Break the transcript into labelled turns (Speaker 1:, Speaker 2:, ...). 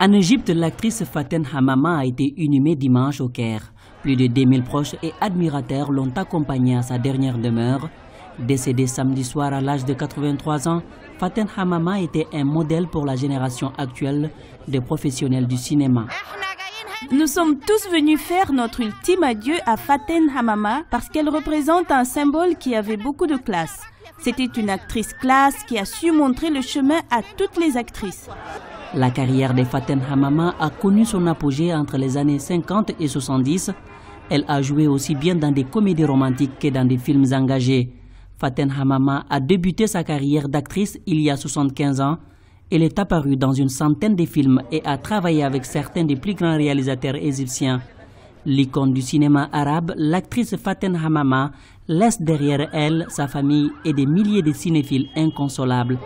Speaker 1: En Égypte, l'actrice Faten Hamama a été inhumée dimanche au Caire. Plus de 2000 proches et admirateurs l'ont accompagnée à sa dernière demeure. Décédée samedi soir à l'âge de 83 ans, Faten Hamama était un modèle pour la génération actuelle de professionnels du cinéma.
Speaker 2: Nous sommes tous venus faire notre ultime adieu à Faten Hamama parce qu'elle représente un symbole qui avait beaucoup de classe. C'était une actrice classe qui a su montrer le chemin à toutes les actrices.
Speaker 1: La carrière de Faten Hamama a connu son apogée entre les années 50 et 70. Elle a joué aussi bien dans des comédies romantiques que dans des films engagés. Faten Hamama a débuté sa carrière d'actrice il y a 75 ans. Elle est apparue dans une centaine de films et a travaillé avec certains des plus grands réalisateurs égyptiens. L'icône du cinéma arabe, l'actrice Faten Hamama laisse derrière elle sa famille et des milliers de cinéphiles inconsolables